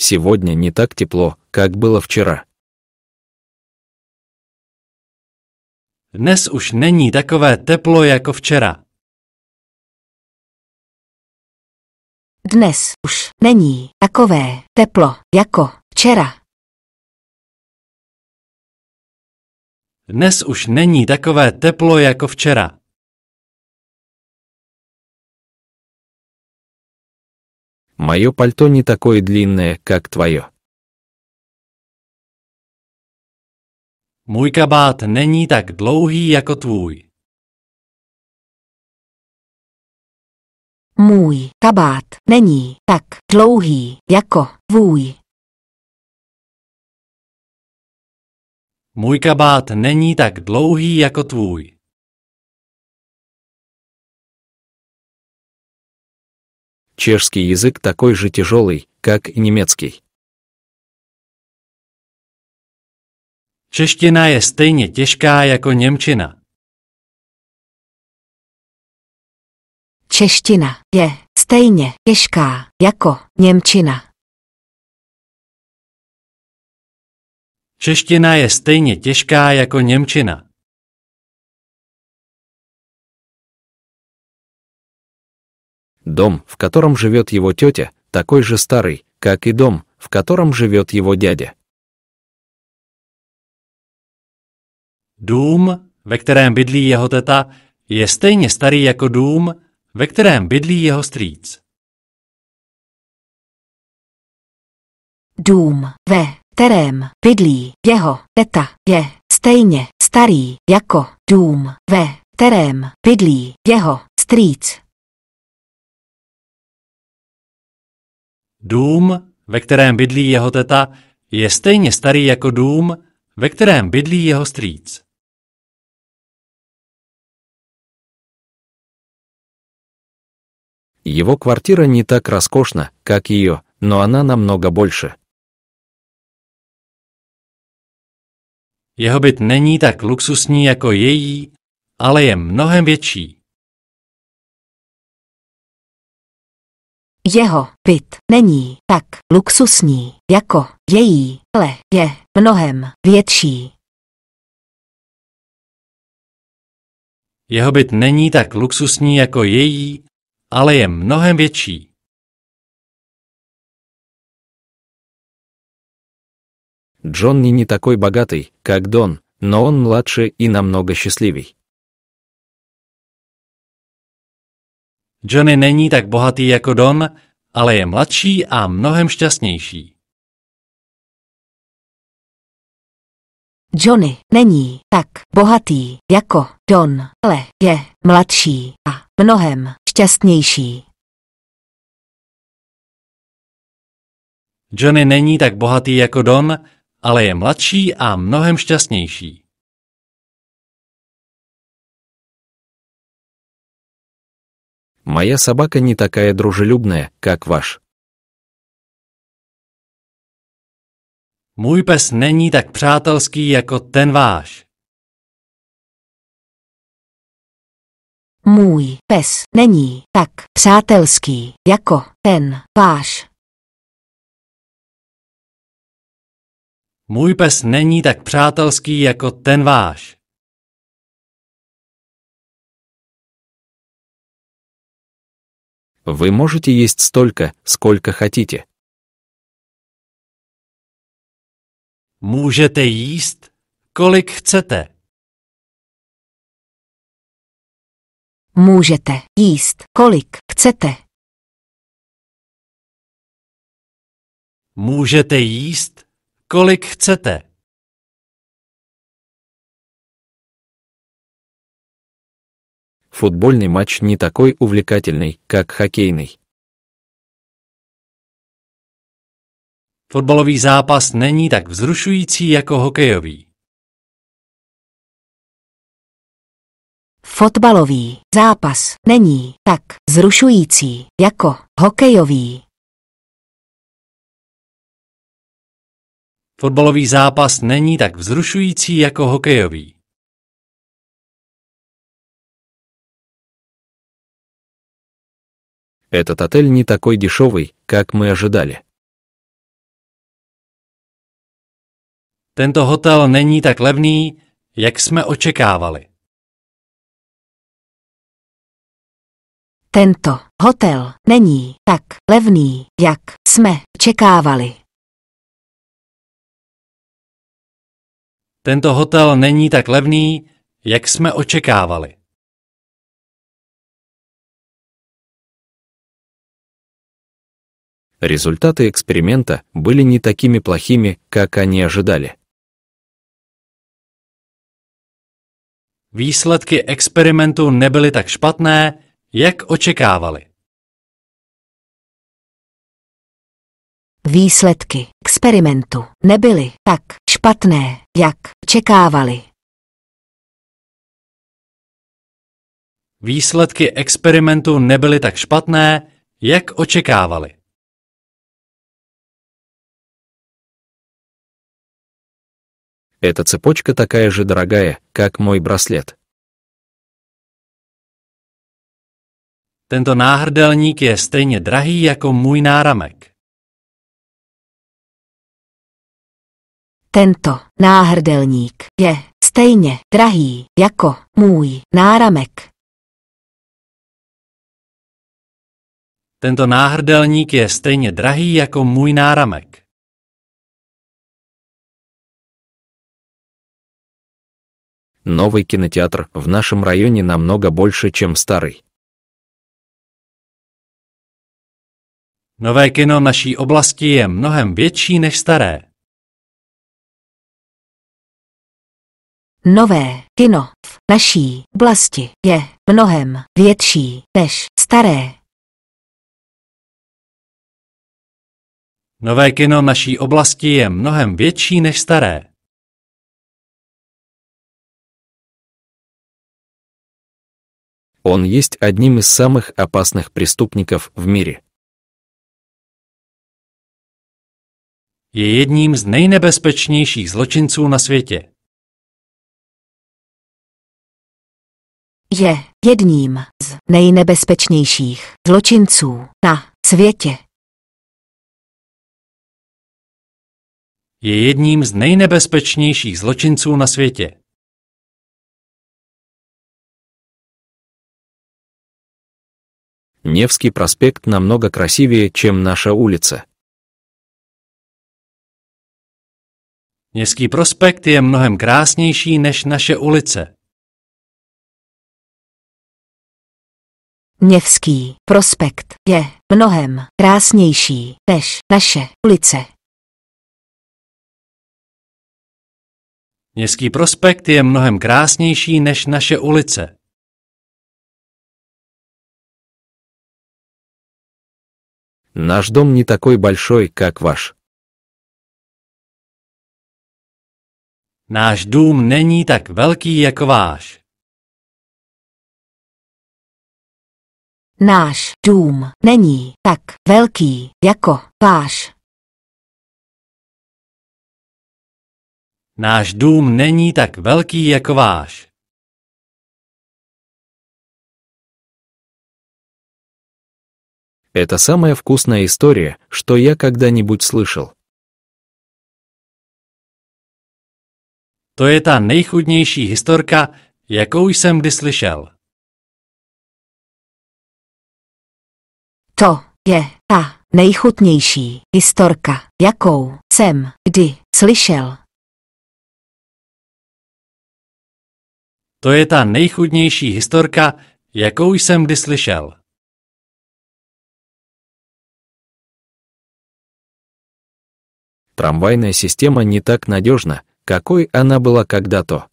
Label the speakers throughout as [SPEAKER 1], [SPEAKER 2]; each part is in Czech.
[SPEAKER 1] Сегодня не так тепло, как было вчера. Dnes už není takové teplo jako včera. Dnes už není takové teplo jako včera. Dnes už není takové teplo jako včera. Мое пальто не такое длинное, как твое. Мой кабат není так длинный, как твой. Můj kabát není tak dlouhý jako tvůj. Můj kabát není tak dlouhý jako tvůj. Чешский язык такой же тяжелый, как и немецкий. Čeština je stejně těžká jako Němčina. Čeština je stejně těžká jako Němčina. Čeština je stejně těžká jako Němčina. Дом, в котором живет его тетя, такой же старый, как и дом, в котором живет его дядя. Dům, ve kterém bydlí jeho teta, je stejně starý jako dům, ve kterém bydlí jeho strýc. Dům, ve kterém bydlí jeho teta, je stejně starý jako dům, ve kterém bydlí jeho strýc. Dům, ve kterém bydlí jeho teta, je stejně starý jako dům, ve kterém bydlí jeho strýc. kvartira není tak rozkošná, jak jeho, no, ona она mnoho больше. Jeho byt není tak luxusní jako její, ale je mnohem větší. Jeho byt není tak luxusní jako její, ale je mnohem větší. Jeho byt není tak luxusní jako její, ale je mnohem větší. Джонни не такой богатый, как Дон, но он младше и намного счастливей. Johnny není tak bohatý jako Don, ale je mladší a mnohem šťastnější. Johnny není tak bohatý jako Don, ale je mladší a mnohem šťastnější. Johnny není tak bohatý jako Don, ale je mladší a mnohem šťastnější. Моя собака не такая дружелюбная, как ваш. Můj pes není tak přátelský jako ten váš. Můj pes není tak přátelský jako ten váš. Můj pes není tak přátelský jako ten váš. Вы можете есть столько, сколько хотите. Můžete jíst, kolik chcete. Můžete jíst, kolik chcete. Můžete jíst, kolik chcete. футбольный матч не такой увлекательный, как хоккейный. Fotbalový zápas není tak vzrušující jako hokejový. Fotbalový zápas není tak zrušující jako hokejový. Fotbalový zápas není tak vzrušující jako hokejový. Этот отель не такой дешевый, как мы ожидали. Tento hotel není tak levný, jak jsme očekávali. Tento hotel není tak levný, jak jsme očekávali. Tento hotel není tak levný, jak jsme očekávali. Результаты эксперимента были не такими плохими, как они ожидали. Výsledky experimentu nebyly tak špatné, jak očekávali. Výsledky experimentu nebyly tak špatné, jak čekávali. Výsledky experimentu nebyly tak špatné, jak očekávali. Эта цепочка такая же дорогая, как мой браслет. Tento náhrdelník je stejně drahý jako můj náramek. Tento náhrdelník je stejně drahý jako můj náramek. Tento náhrdelník je stejně drahý jako můj náramek. новый кинотеатр в нашем районе намного больше, чем starý. Nové kino naší oblasti je mnohem больше, чем старое. Nové kino v naší oblasti je mnohem větší než staré. Nové kino v naší oblasti je mnohem větší než staré. он есть одним из самых опасных преступников в мире. Je jedním z nejnebezpečnějších zločinců na světě. Je jedním z nejnebezpečnějších zločinců na světě. Je jedním z nejnebezpečnějších zločinců na světě. Невский проспект намного красивее, чем наша улица. Невский проспект je mnohem krásnější než naše ulice. Невский проспект je mnohem krásnější než naše ulice. Městský prospekt je mnohem krásnější než naše ulice. Наш дом не такой большой, как ваш. Náš dům není tak velký jako váš. Náš dům není tak velký jako váš. Náš dům není tak velký jako váš. Это самая вкусная история, что я когда-нибудь слышал. To je ta nejchudnější historka, jakou jsem слышал. То To та ta nejchutnější historka, jakou jsem kdy To je ta nejchudnější historka, jakou jsem kdy slyšel. Трамвайная система не так надежна, какой она была когда-то.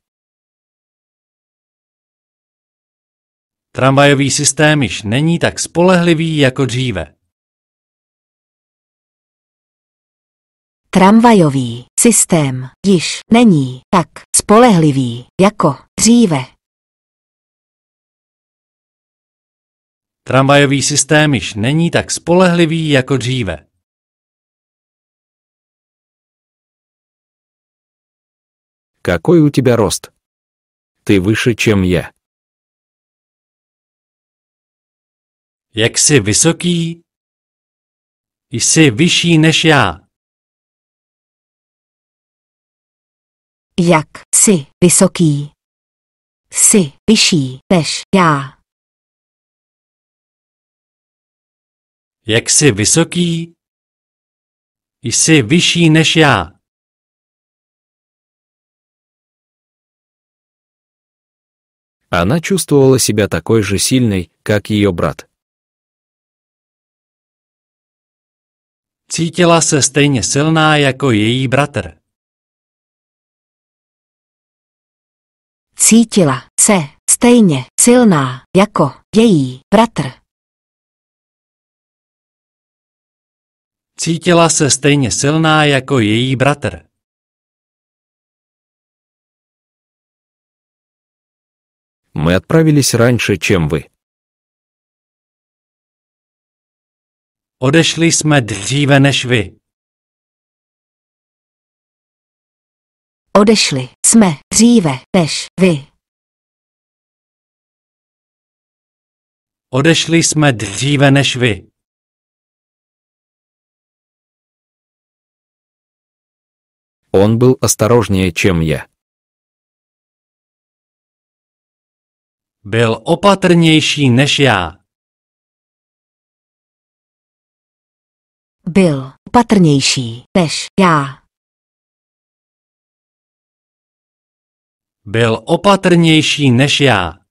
[SPEAKER 1] Трамвайовый систем již není так spolehlivý как dříve. Трамвайовый систем již není так spolehlivý jako dříve. Tramvajový systém již není tak spolehlivý jako dříve. Какой у тебя рост? Ты выше, чем я. Jak jsi vysoký? Jsi vyšší než já. Jak jsi vysoký? Jsi vyšší než já. Jak jsi vysoký? Jsi vyšší než já. Она чувствовала себя такой же сильной, как ее брат. Cítila se stejně silná jako její bratr. Cítila se stejně silná jako její bratr. Cítila se stejně silná jako její bratr. Мы отправились раньше, чем вы. Odešli jsme dříve než vy. Odešli jsme dříve než vy. Odešli jsme dříve než vy. Он был осторожнее, чем я. Byl opatrnější než já. Byl opatrnější než já. Byl opatrnější než já.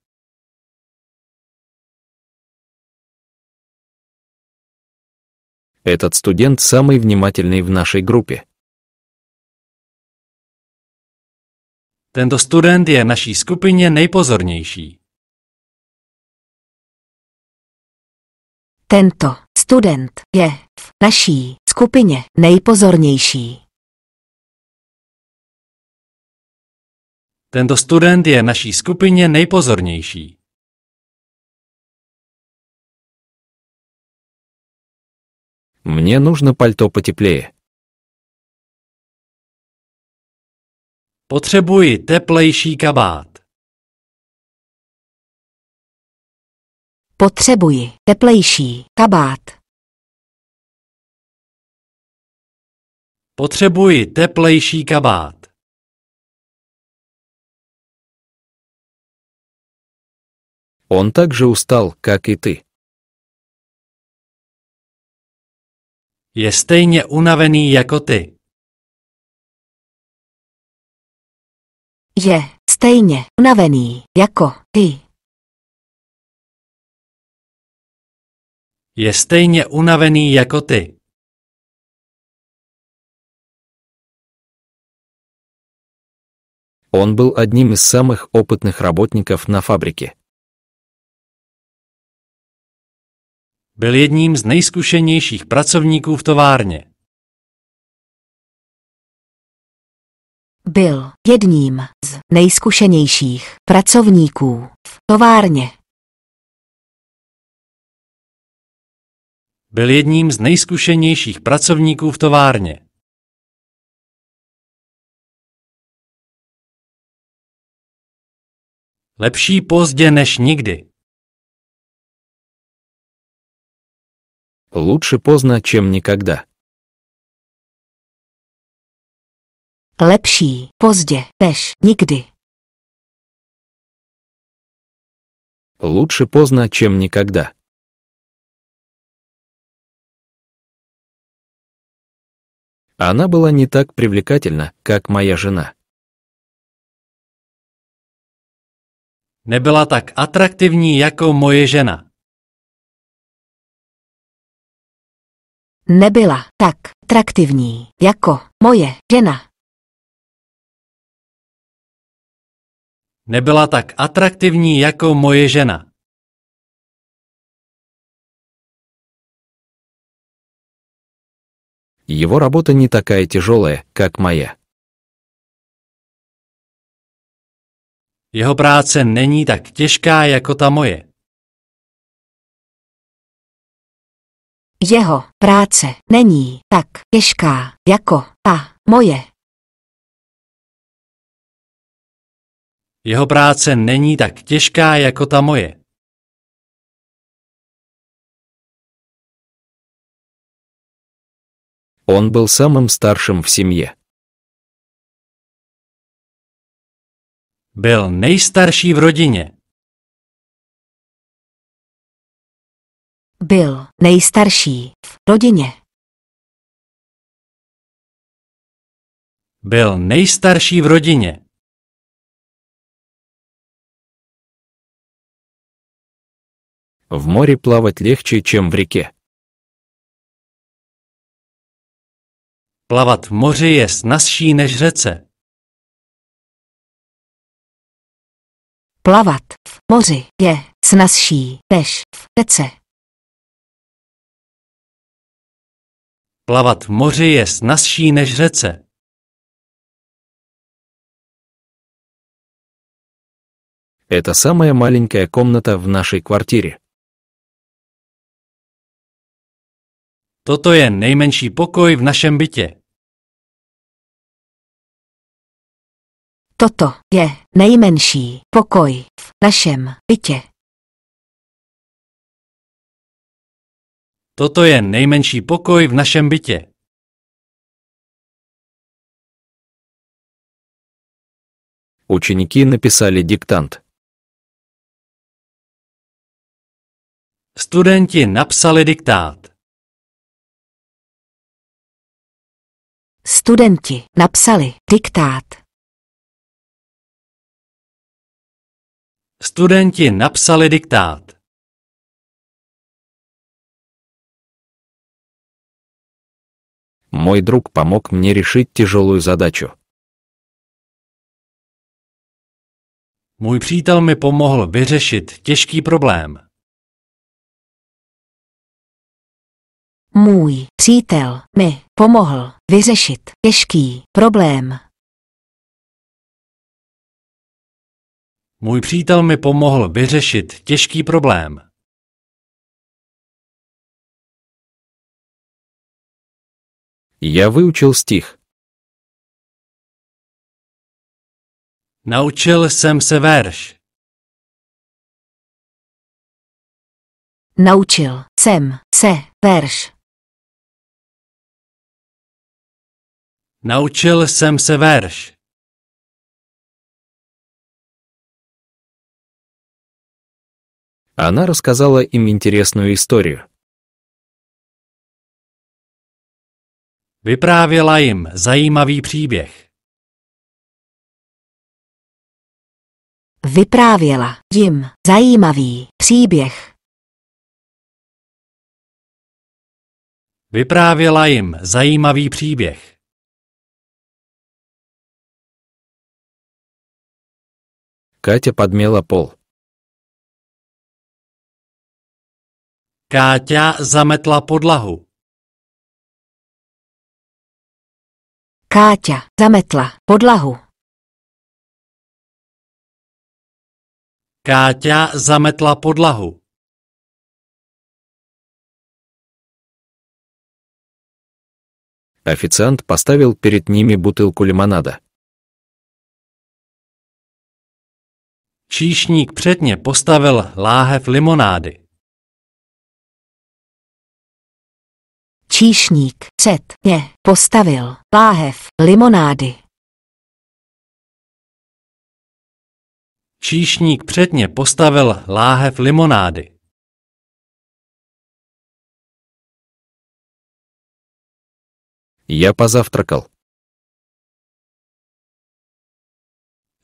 [SPEAKER 1] Этот студент самый внимательный в нашей группе. Tento student je naší skupině nejpozornější. Tento student je v naší skupině nejpozornější. Tento student je naší skupině nejpozornější. Mně nužno palto потеплее. Potřebuji teplejší kabát. Potřebuji teplejší kabát. Potřebuji teplejší kabát. On takže ustal, jak i ty. Je stejně unavený jako ty. Je stejně unavený jako ty. Je stejně unavený jako ty. On byl jedním z samých opětných работников na фабрике. Byl jedním z nejzkušenějších pracovníků v továrně. Byl jedním z nejzkušenějších pracovníků v továrně. Byl jedním z nejzkušenějších pracovníků v továrně. Lepší pozdě než nikdy. Lepší pozdě než nikdy. Lepší pozdě než nikdy. Лучше поздно, чем никогда. Она была не так привлекательна, как моя жена. Nebyla tak atraktivní jako moje žena. Nebyla tak atraktivní jako moje žena. Nebyla tak atraktivní jako moje žena. Его работа не такая тяжелая, как моя. Jeho práce není tak těžká jako ta moje. Jeho práce není tak těžká jako ta moje. Jeho práce není tak těžká jako ta moje. Он был самым старшим в семье. Byl nejstarší v rodině. Byl nejstarší v rodině. Byl nejstarší v rodině. В море плавать легче, чем в реке. Plavat v moři je snazší než řece. Plavat v moři je snazší než v řece. Plavat v moři je snazší než řece. Это самая маленькая комната в нашей квартире. Toto je nejmenší pokoj v našem bytě. Toto je nejmenší pokoj v našem bytě. Toto je nejmenší pokoj v našem bytě. Učeníky napsali diktant. Studenti napsali diktát. Studenti napsali diktát. Studenti napsali diktát. Můj druh pomohl mi řešit těžkou задачу. Můj přítel mi pomohl vyřešit těžký problém. Můj přítel mi pomohl vyřešit těžký problém. Můj přítel mi pomohl vyřešit těžký problém. Já vyučil stih. Naučil jsem se verš. Naučil jsem se verš. Naučil jsem se verš. Она рассказала им интересную историю. Vyprávěla jim zajímavý příběh. Vyprávěla jim zajímavý příběh. Vyprávěla jim zajímavý příběh. Катя подмела пол. Катя заметла podlahu. Катя заметла podlahu. Катя заметла podlahu. Официант поставил перед ними бутылку лимонада. Číšník předně postavil láhev limonády. Číšník předně postavil láhev limonády. Číšník předně postavil láhev limonády. Já pozavtrkal.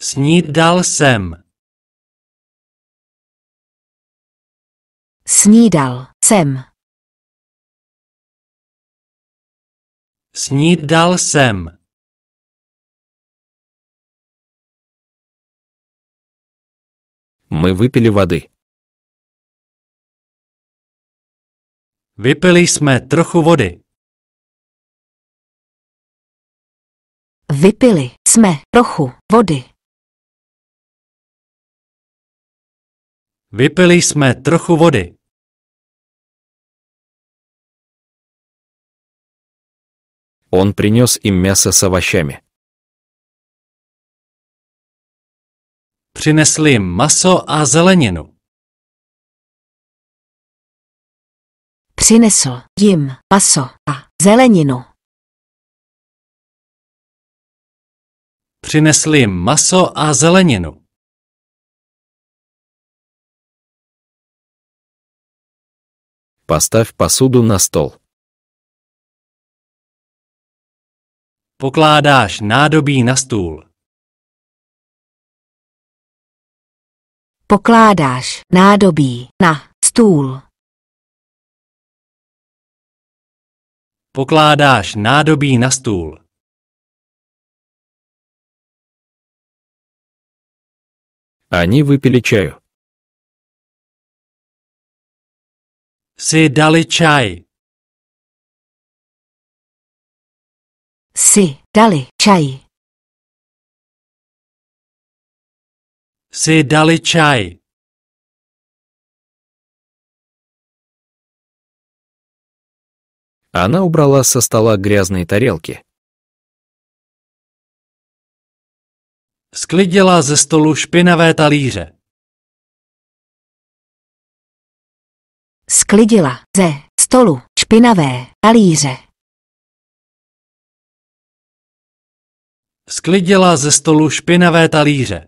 [SPEAKER 1] Snídal jsem. Snídal jsem. Snídal jsem. My vypili vody. Vypili jsme trochu vody. Vypili jsme trochu vody. Vypili jsme trochu vody. Он принес им мясо с овощами. Přinesli maso a zeleninu. Přinesl jim maso a zeleninu. Přinesli maso a zeleninu. Поставь посуду на стол. Pokládáš nádobí na stůl. Pokládáš nádobí na stůl. Pokládáš nádobí na stůl. Ani vypili čaj. Si dali čaj. si dali čaj. Si dali čaj. Она убрала со стола грязные тарелки. Sklidila ze stolu špinavé talíře. Sklidila ze stolu špinavé talíře. Sklidila ze stolu špinavé talíře.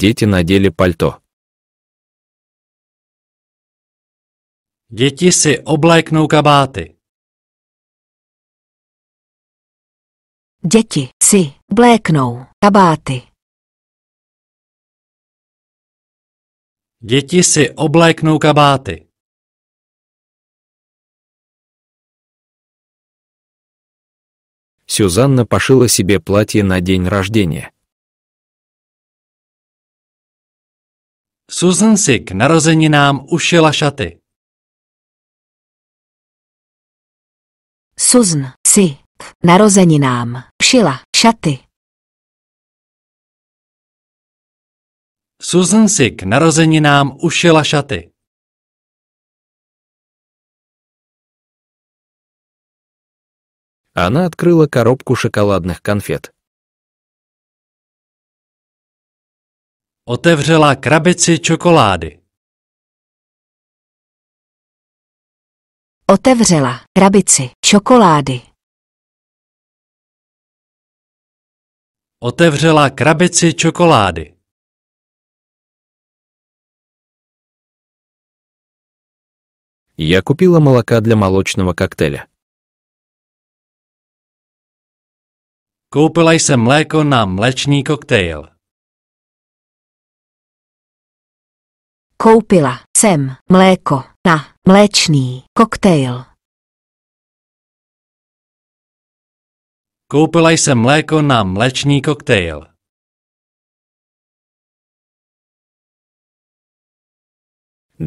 [SPEAKER 1] Děti naděli palto. Děti si obléknou kabáty. Děti si obléknou kabáty. Děti si obléknou kabáty. Сюзанна пошила себе платье на день рождения. Сузан си к нам ушила шаты. Сузан си к нам ушила шаты. Сузан си к нам ушила шаты. Она открыла коробку шоколадных конфет. Otevřela krabici čokolády. Otevřela krabici čokolády. Otevřela krabici čokolády. Я купила молока для молочного коктейля. Koupila jsem mléko na mléčný koktejl. Koupila jsem mléko na mléčný koktejl. Koupila jsem mléko na mléčný koktejl.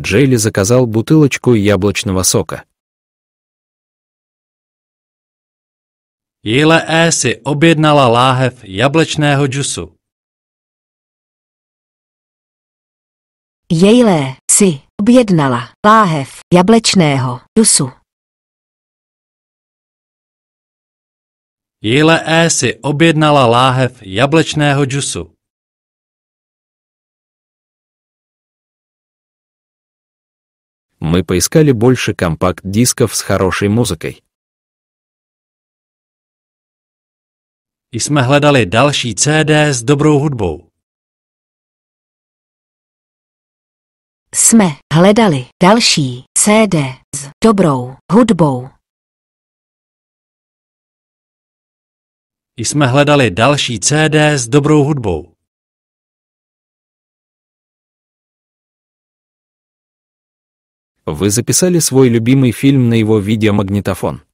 [SPEAKER 1] Джейли заказал бутылочку яблочного сока. Jile E si objednala láhev jablečného džusu. Jejlé si objednala láhev jablečného džusu. Jile E si objednala láhev jablečného džusu. Мы поискали больше компакт-дисков с хорошей музыкой. jsme hledali další CD s dobrou hudbou. Jsme hledali další CD s dobrou hudbou. Jsme hledali další CD s dobrou hudbou. Вы записали свой любимый фильм на его видеомагнитофон.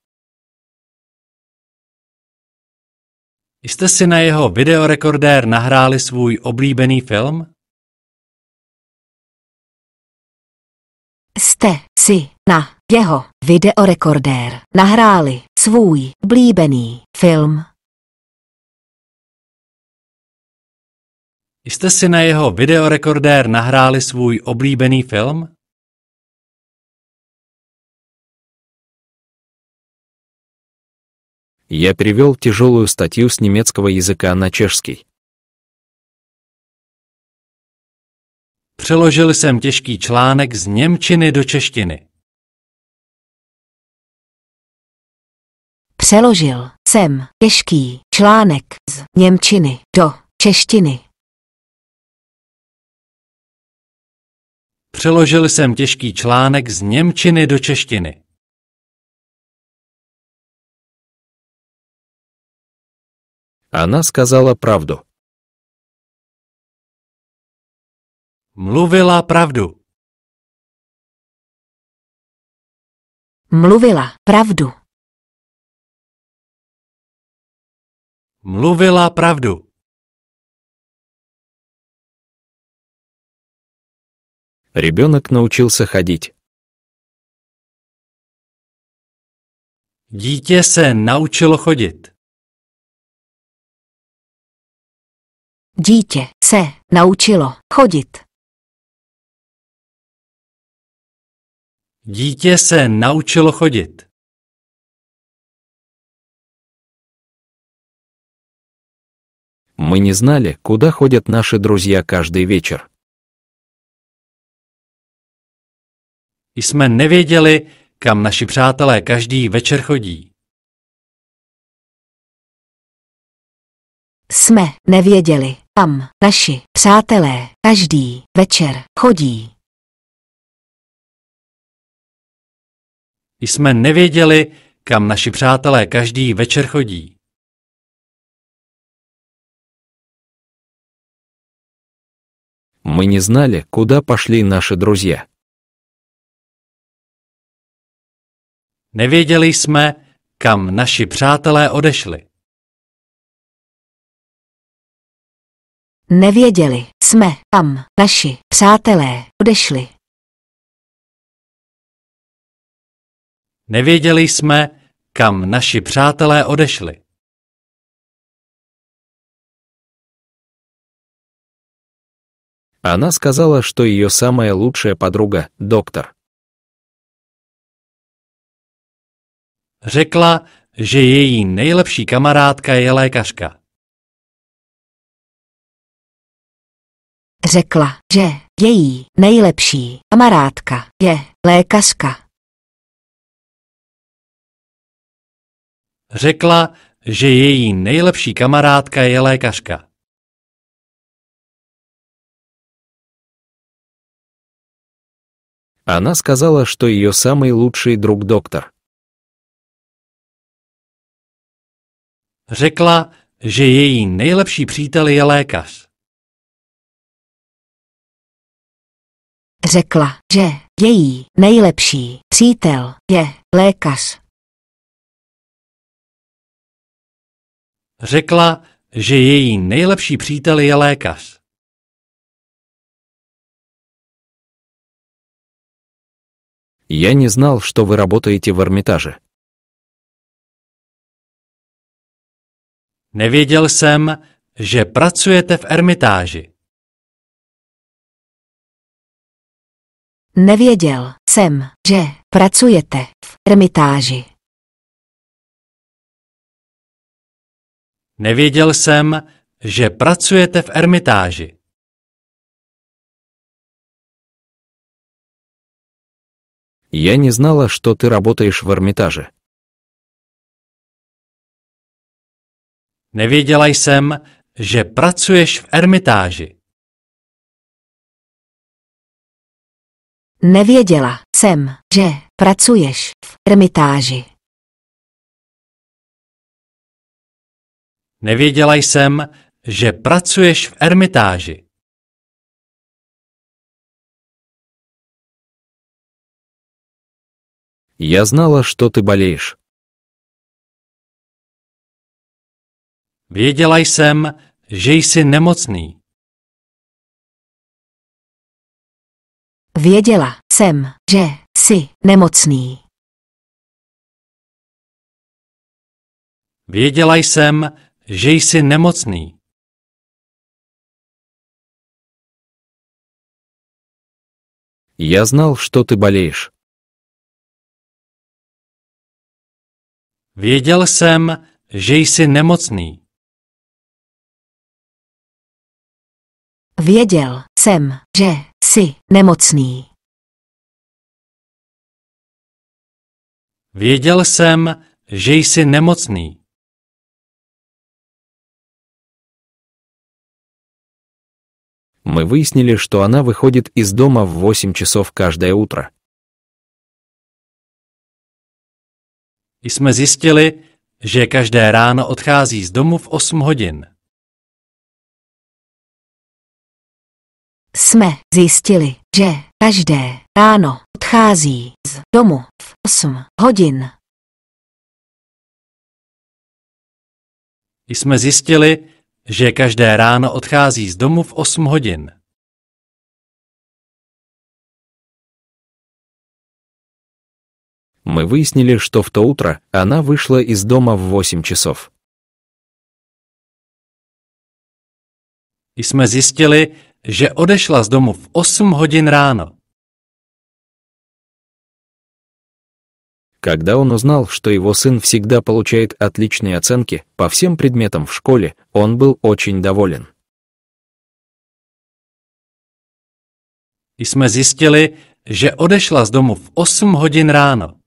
[SPEAKER 1] Jste si na jeho videorekordér nahráli svůj oblíbený film? Jste si na jeho videorekordér nahráli svůj oblíbený film? Jste si na jeho videorekordér nahráli svůj oblíbený film? Я перевел тяжелую статью с немецкого языка на чешский. Přeložil jsem těžký článek z Němčiny do češtiny. Přeložil jsem těžký článek z Němčiny do češtiny. Přeložil jsem těžký článek z Němčiny do češtiny. Она сказала правду. Mluvila pravdu. Mluvila pravdu. Mluvila pravdu. Ребенок научился ходить. Dítě se naučilo chodit. Dítě se naučilo chodit. Dítě se naučilo chodit. My neznali, kuda chodí naše наши друзья večer. вечер. Jsme nevěděli, kam naši přátelé každý večer chodí. jsme nevěděli. Tam naši přátelé každý večer chodí. Jsme nevěděli, kam naši přátelé každý večer chodí. My neznali kuda pošli naše наши друзья. Nevěděli jsme, kam naši přátelé odešli. Nevěděli jsme, kam naši přátelé odešli. Nevěděli jsme, kam naši přátelé odešli. Она řekla, že ее самая лучшая подруга – доктор. Řekla, že její nejlepší kamarádka je lékařka. Řekla, že její nejlepší kamarádka je lékařka. Řekla, že její nejlepší kamarádka je lékařka. Она сказала, что ее самый лучший друг доктор. Řekla, že její nejlepší přítel je lékař. Řekla, že její nejlepší přítel je lékař. Řekla, že její nejlepší přítel je lékař. Já neznal, že vy pracujete v в Nevěděl jsem, že pracujete v Ermitáži. Nevěděl jsem, že pracujete v ermitáži. Nevěděl jsem, že pracujete v ermitáži. Я не знала, что ты работаешь в Эрмитаже. Nevěděla jsem, že pracuješ v Ermitáži. Nevěděla jsem, že pracuješ v ermitáži. Nevěděla jsem, že pracuješ v ermitáži. Já znala, že ty bolíš. Věděla jsem, že jsi nemocný. Věděla jsem, že jsi nemocný. Věděla jsem, že jsi nemocný. Já znal, že ty bolíš. Věděl jsem, že jsi nemocný. Věděl jsem, že jsi nemocný. Věděl jsem, že jsi nemocný. My выяснили, že ona vychodí z doma v 8 часов každé утро. jsme zjistili, že každé ráno odchází z domu v 8 hodin. jsme zjistili, že každé ráno odchází z domu v 8 hodin. Jsme zjistili, že každé ráno odchází z domu v 8 hodin. Мы выяснили, что в то утро она вышла из дома в 8 часов. И мы zjistili, že odešla z domu v 8 hodin ráno. Когда он узнал, что его сын всегда получает отличные оценки по всем предметам в школе, он был очень доволен. Jsme zjistili, že odešla z domu v 8 hodin ráno.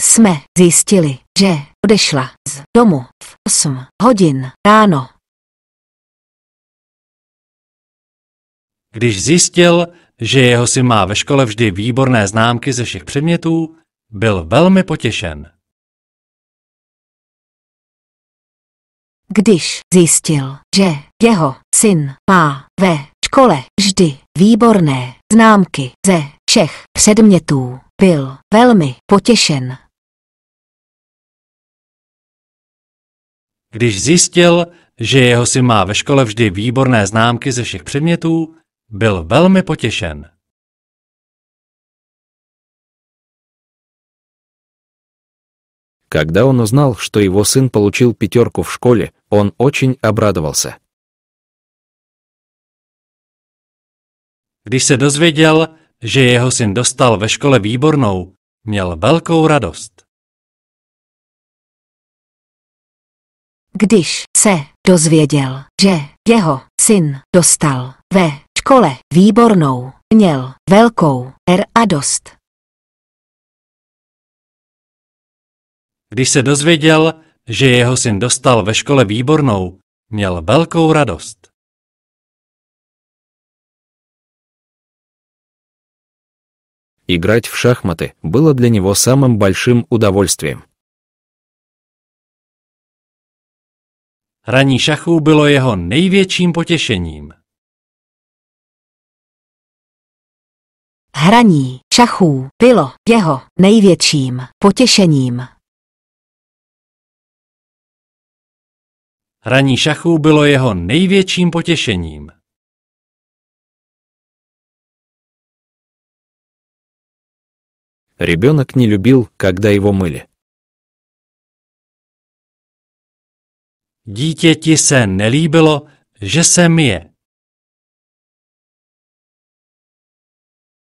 [SPEAKER 1] Jsme zjistili, že Odešla z domu v 8 hodin ráno. Když zjistil, že jeho syn má ve škole vždy výborné známky ze všech předmětů, byl velmi potěšen. Když zjistil, že jeho syn má ve škole vždy výborné známky ze všech předmětů, byl velmi potěšen. Když zjistil, že jeho syn má ve škole vždy výborné známky ze všech předmětů, byl velmi potěšen. Когда он узнал, что его сын получил пятерку в школе, он очень обрадовался. Když se dozvěděl, že jeho syn dostal ve škole výbornou, měl velkou radost. Když se dozvěděl, že jeho syn dostal ve škole výbornou, měl velkou radost. Když se dozvěděl, že jeho syn dostal ve škole výbornou, měl velkou radost. Играть в шахматы было для него самым большим удовольствием. Hraní šachů bylo jeho největším potěšením. Hraní šachů bylo jeho největším potěšením. Hraní šachů bylo jeho největším potěšením. Ребенок не любил, когда его мыли. Dítěti se nelíbilo, že jsem je.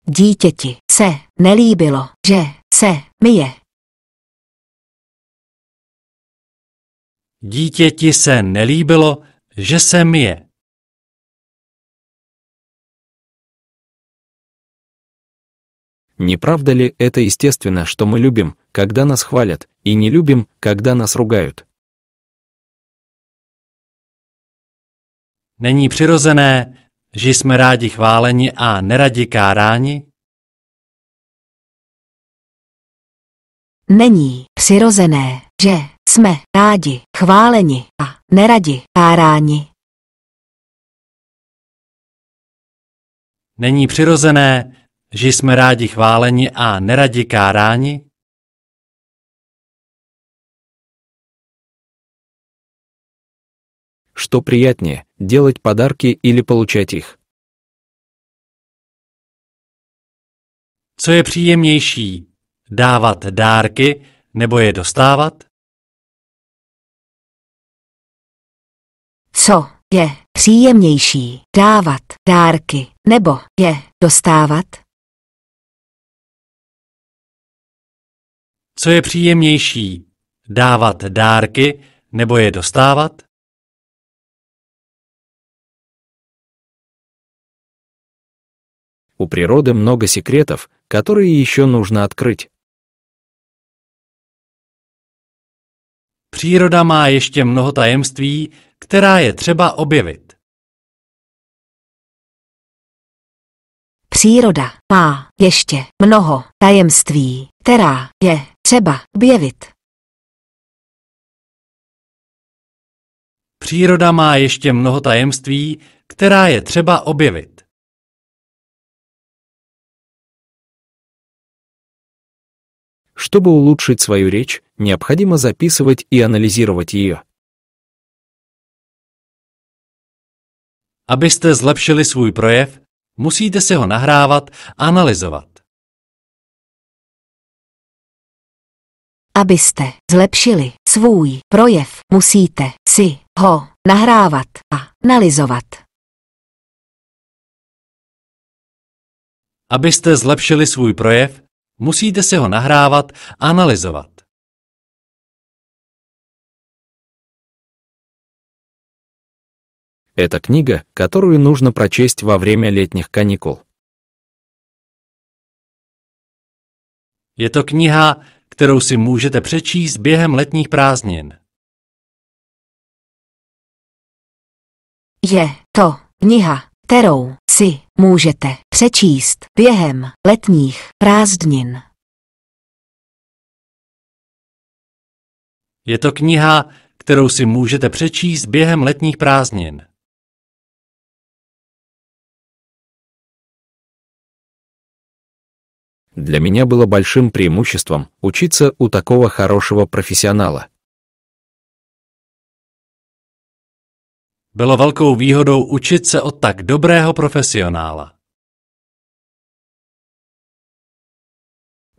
[SPEAKER 1] Dítěti se nelíbilo, že se myje. Dítěti se nelíbilo, že se myje. Не правда ли это естественно, что мы любим, когда нас хвалят, и не любим, когда нас ругают? Není přirozené, že jsme rádi chváleni a neradi káráni? Není přirozené, že jsme rádi chváleni a neradi káráni. Není přirozené, že jsme rádi chváleni a neradi káráni? Что приятнее, делать подарки или получать их? Co je příjemnější? Dávat dárky nebo je dostávat? Co je příjemnější? Dávat dárky nebo je dostávat? Co je příjemnější? Dávat dárky nebo je dostávat? У природы много секретов, которые еще нужно открыть. Příroda má ještě mnoho tajemství, která je třeba objevit. Příroda má ještě mnoho tajemství, která je třeba objevit. Příroda má ještě mnoho tajemství, která je třeba objevit. Чтобы улучшить свою речь, необходимо записывать и анализировать ее. Abyste zlepšili svůj projev, musíte si ho nahrávat a analyzovat. Abyste zlepšili svůj projev, musíte si ho nahrávat a analyzovat. Abyste zlepšili svůj projev, Musíte si ho nahrávat a analyzovat. To Это книга, которую нужно прочесть во время летних каникул. Je to kniha, kterou si můžete přečíst během letních prázdnin. Je to kniha, kterou si můžete přečíst během letních prázdnin. Je to kniha, kterou si můžete přečíst během letních prázdnin. Для меня было большим преимуществом учиться у такого хорошего профессионала. Bylo velkou výhodou učit se od tak dobrého profesionála.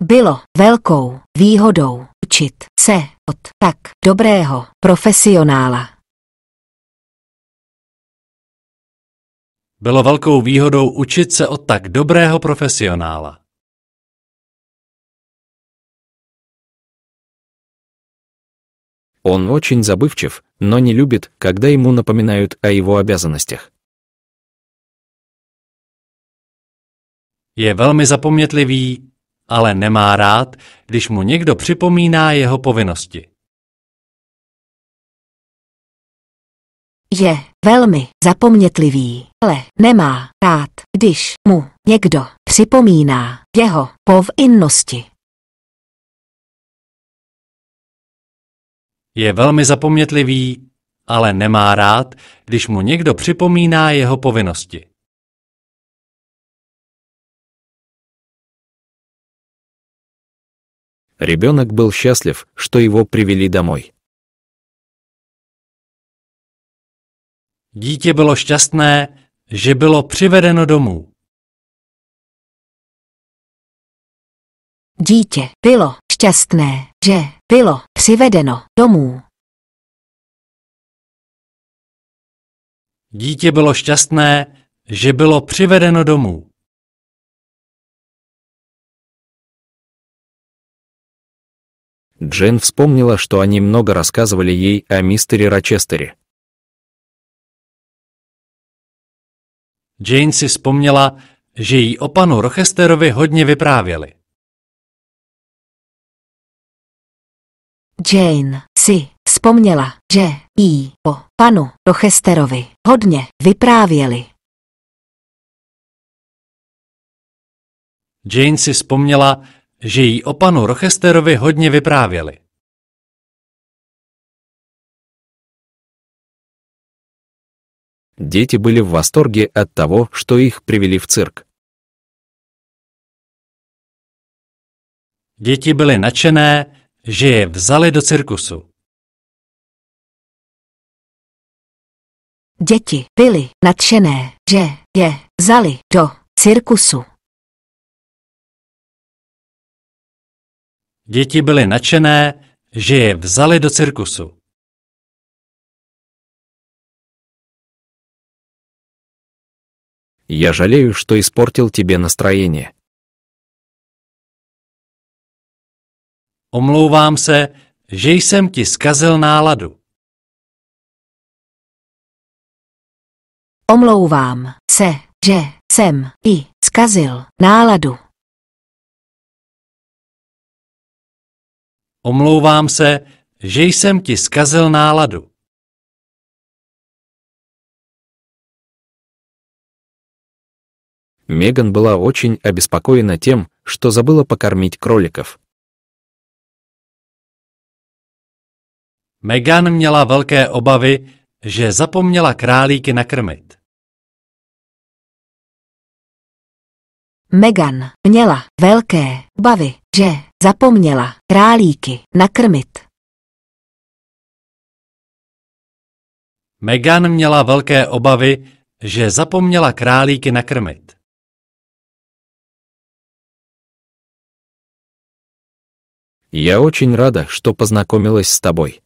[SPEAKER 1] Bylo velkou výhodou učit se od tak dobrého profesionála. Bylo velkou výhodou učit se od tak dobrého profesionála. Он очень забывчив, но не любит, когда ему напоминают о его обязанностях. Je velmi zapomnětlivý, ale nemá rád, když mu někdo připomíná jeho povinnosti. Je velmi zapomnětlivý, ale nemá rád, když mu někdo připomíná jeho povinnosti. Je velmi zapomnětlivý, ale nemá rád, když mu někdo připomíná jeho povinnosti. Ребенок был счастлив, что его привели домой. Dítě bylo šťastné, že bylo přivedeno domů. Dítě bylo šťastné, že bylo přivedeno domů. Dítě bylo šťastné, že bylo přivedeno domů. Джен вспомнила, что они много рассказывали ей о мистере Рочестере. Jane si vzpomněla, že jí o пану Rochesterovi hodně vyprávěli. Jane si vzpomněla, že jí o panu Rochesterovi hodně vyprávěli. Jane si vzpomněla, že jí o panu Rochesterovi hodně vyprávěli. Děti byly v восторге od toho, že jich přivedli v cirk. Děti byly nadšené, že je vzali do cirkusu. Děti byly nadšené, že je vzali do cirkusu. Děti byly nadšené, že je vzali do cirkusu. Я жалею, что испортил тебе настроение. Omlouvám se, že jsem ti zkazil náladu. Omlouvám se, že jsem i zkazil náladu. Omlouvám se, že jsem ti zkazil náladu. Меган была очень обеспокоена тем, что забыла покормить кроликов. Megan měla velké obavy, že zapomněla králíky nakrmit. Megan měla velké obavy, že zapomněla králíky nakrmit. Megan měla velké obavy, že zapomněla králíky nakrmit. Я очень рада, что познакомилась с тобой.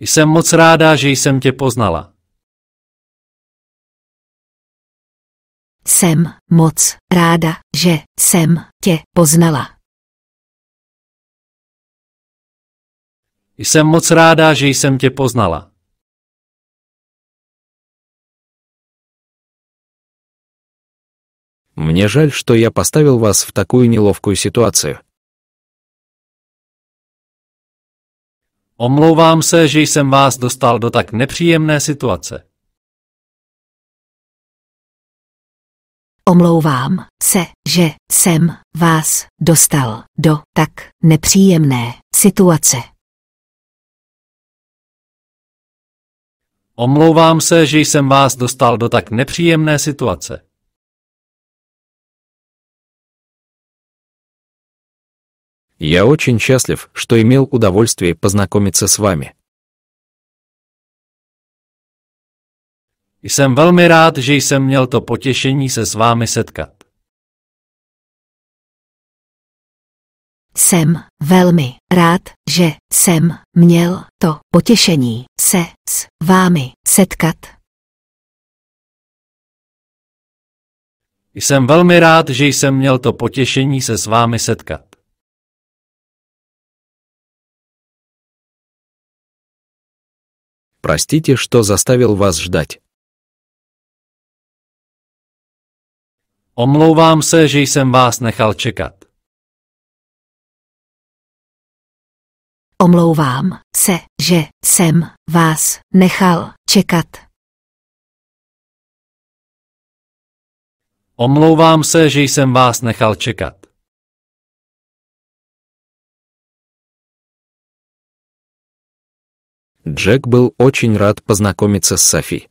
[SPEAKER 1] Jsem moc ráda, že jsem tě poznala. Jsem moc ráda, že jsem tě poznala. Jsem moc ráda, že jsem tě poznala. Мне жаль, что я поставил вас в такую неловкую ситуацию. Omlouvám se, že jsem vás dostal do tak nepříjemné situace. Omlouvám se, že jsem vás dostal do tak nepříjemné situace. Omlouvám se, že jsem vás dostal do tak nepříjemné situace. Я очень счастлив, что имел удовольствие poznakомit s vámi. Jsem velmi rád, že jsem měl to potěšení se s vámi setkat. Jsem velmi rád, že jsem měl to potěšení se s vámi setkat. Jsem velmi rád, že jsem měl to potěšení se s vámi setkat. Простите, что заставил вас ждать. Omlouvám se, že jsem vás nechal čekat. Omlouvám se, že jsem vás nechal čekat. Omlouvám se, že jsem vás nechal čekat. Джек был очень рад познакомиться с Софи.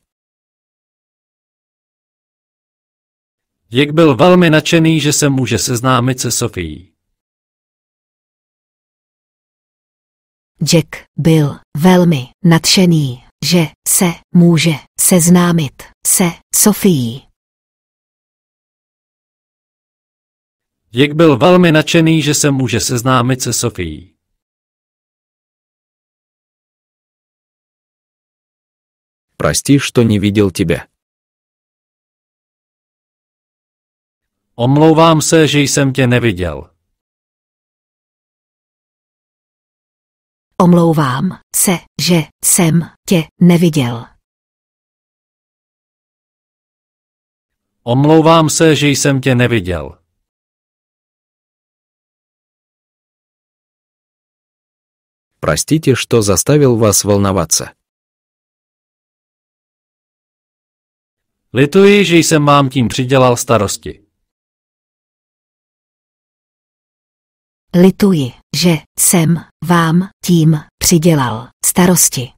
[SPEAKER 1] Джек был velmi nadšený, že se může seznámit se Sofií. Джек был velmi nadšený, že se může seznámit se Sofií. Jak byl velmi nadšený, že se může seznámit se Sofií. Прости, что не видел тебя. Omlouvám se, že jsem tě neviděl. Omlouvám se, že jsem tě neviděl. Omlouvám se, že jsem tě neviděl. Простите, что заставил вас волноваться. Lituji, že jsem vám tím přidělal starosti. Lituji, že jsem vám tím přidělal starosti.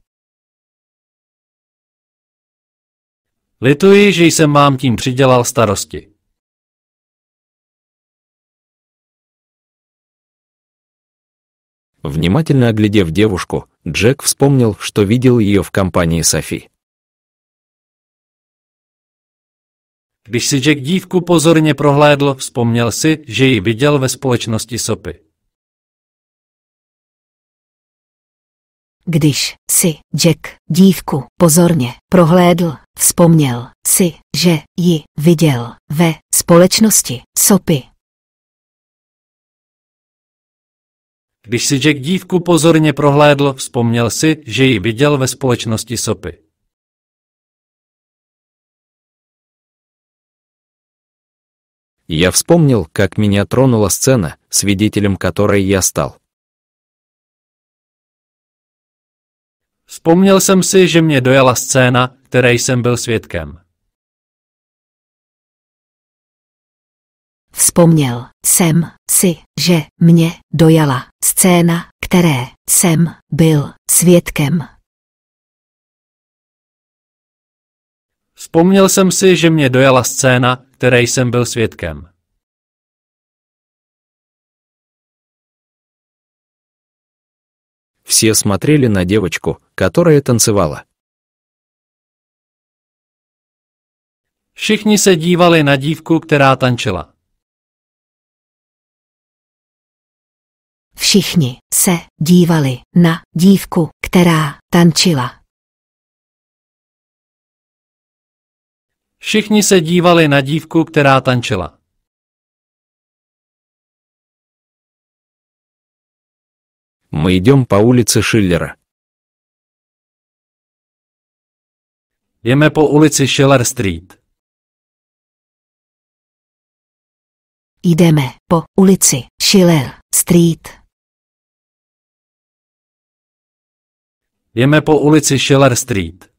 [SPEAKER 1] Lituji, že jsem vám tím přidělal starosti. Внимательно оглядев девушку, Джек вспомнил, что видел ее в компании Софи. Když si Jack dívku pozorně prohlédl, vzpomněl si, že ji viděl ve společnosti sopy. Když si Jack dívku pozorně prohlédl, vzpomněl si, že ji viděl ve společnosti sopy. Když si Jack dívku pozorně prohlédl, vzpomněl si, že ji viděl ve společnosti sopy. Я вспомнил, как меня тронула сцена, свидетелем которой я стал. Vzpomněl jsem si, že mě dojala scéna, které jsem byl svědkem. Vzpomněl jsem si, že mě dojala scéna, které jsem byl svědkem. Vzpomněl jsem si, že mě dojala scéna, které jsem byl svědkem. Все смотрели на девочку, которая танцевала. Všichni se dívali na dívku, která tančila. Všichni se dívali na dívku, která tančila. Všichni se dívali na dívku, která tančila. My jdeme po ulici Schillera. Jeme po ulici Schiller Street. Jdeme po ulici Schiller Street. Jeme po ulici Schiller Street.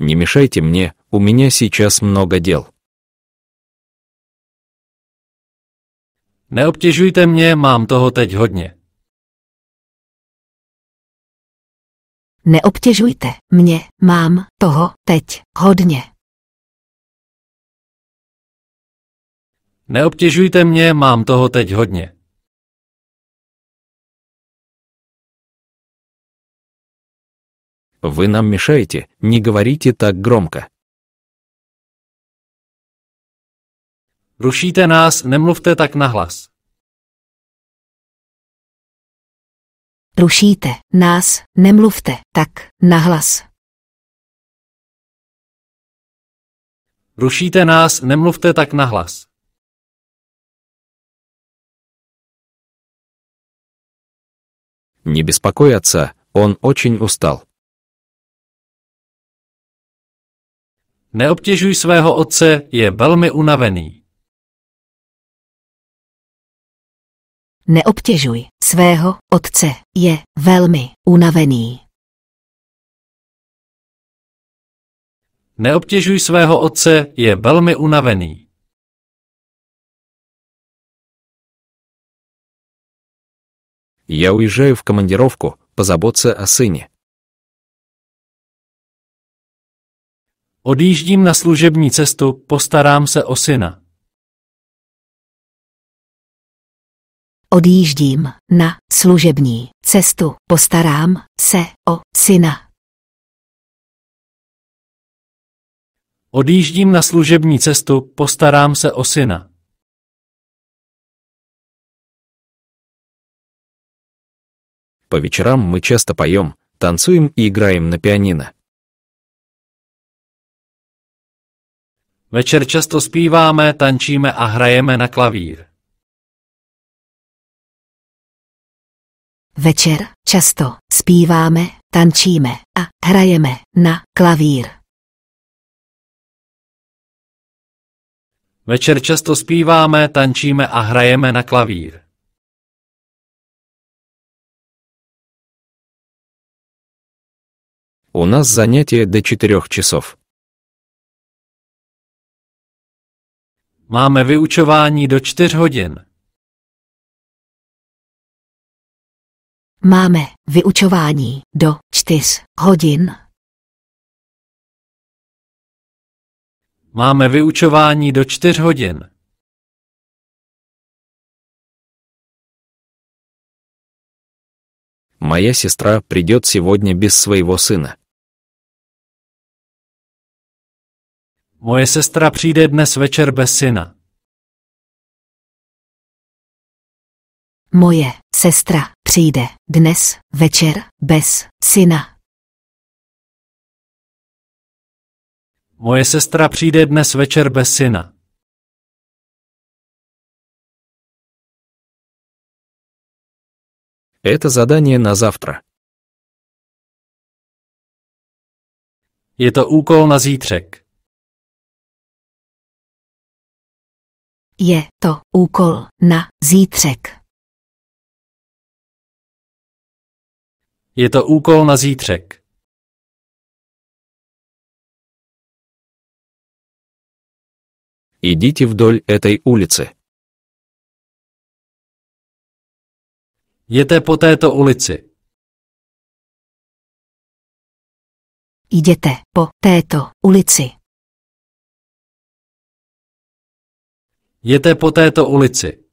[SPEAKER 1] не мешайте мне, у меня сейчас много дел». Neobtěžujte mě, mám toho teď hodně. Neobtěžujte mě, mám toho teď hodně. Neobtěžujte mě, mám toho teď hodně. Вы нам мешаете, не говорите так громко. Rušíte nás, nemluvte tak nahlas. Rušíte nás, nemluvte tak nahlas. Rušíte nás, nemluvte tak nahlas. Не беспокой отца, он очень устал. Neobtěžuj svého otce, je velmi unavený. Neobtěžuj svého otce, je velmi unavený. Neobtěžuj svého otce, je velmi unavený. Я уезжаю в командировку, позаботься о сыне. Odjíždím na služební cestu, postarám se o syna. Odjíždím na služební cestu, postarám se o syna. Odjíždím na služební cestu, postarám se o syna. По вечерам мы часто поем, танцуем и играем на пианино. Večer často zpíváme, tančíme a hrajeme na klavír. Večer často zpíváme, tančíme a hrajeme na klavír. Večer často zpíváme, tančíme a hrajeme na klavír. У нас занятие до 4 часов. Máme vyučování do čtyř hodin. Máme vyučování do čtyř hodin. Máme vyučování do čtyř hodin. Моя сестра придет сегодня без своего сына. Moje sestra přijde dnes večer bez syna. Moje sestra přijde dnes večer bez syna. Moje sestra přijde dnes večer bez syna. to zadání na завтра. Je to úkol na zítřek. Je to úkol na zítřek. Je to úkol na zítřek. v вдоль této ulice. Jděte po této ulici. Jděte po této ulici. Jete po této ulici.